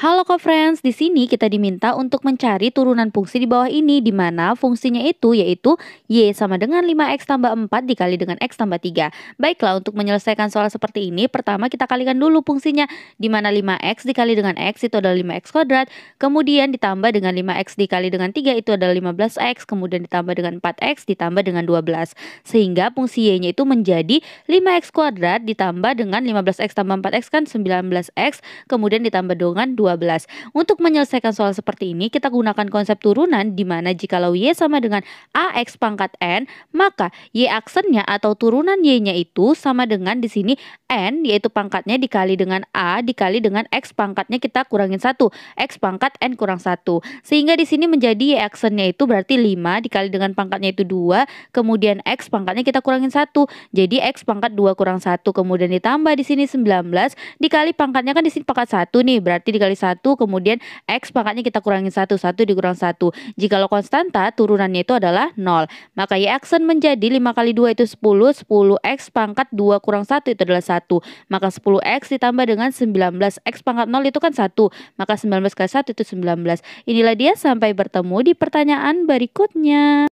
Halo co-friends, di sini kita diminta untuk mencari turunan fungsi di bawah ini di mana fungsinya itu yaitu Y sama dengan 5X tambah 4 dikali dengan X tambah 3. Baiklah, untuk menyelesaikan soal seperti ini, pertama kita kalikan dulu fungsinya di mana 5X dikali dengan X itu adalah 5X kuadrat, kemudian ditambah dengan 5X dikali dengan 3 itu adalah 15X, kemudian ditambah dengan 4X ditambah dengan 12. Sehingga fungsi Y-nya itu menjadi 5X kuadrat ditambah dengan 15X tambah 4X kan 19X, kemudian ditambah dengan 12 12. Untuk menyelesaikan soal seperti ini, kita gunakan konsep turunan di mana jikalau Y sama dengan AX pangkat N, maka Y aksennya atau turunan Y-nya itu sama dengan di sini N, yaitu pangkatnya dikali dengan A dikali dengan X pangkatnya kita kurangin satu X pangkat N kurang satu Sehingga di sini menjadi Y aksennya itu berarti 5 dikali dengan pangkatnya itu 2, kemudian X pangkatnya kita kurangin satu Jadi X pangkat 2 kurang satu kemudian ditambah di sini 19 dikali pangkatnya kan di sini pangkat satu nih, berarti dikali 1 kemudian X pangkatnya kita kurangin 1 1 dikurang 1 jika lo konstanta turunannya itu adalah 0 maka Y aksen menjadi 5 kali 2 itu 10 10X pangkat 2 kurang 1 itu adalah 1 maka 10X ditambah dengan 19X pangkat 0 itu kan 1 maka 19 kali 1 itu 19 inilah dia sampai bertemu di pertanyaan berikutnya